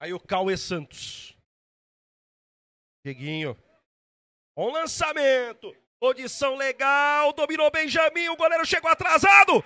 Aí o Cauê Santos. Dieguinho. Um lançamento. Posição legal. Dominou Benjamin. O goleiro chegou atrasado.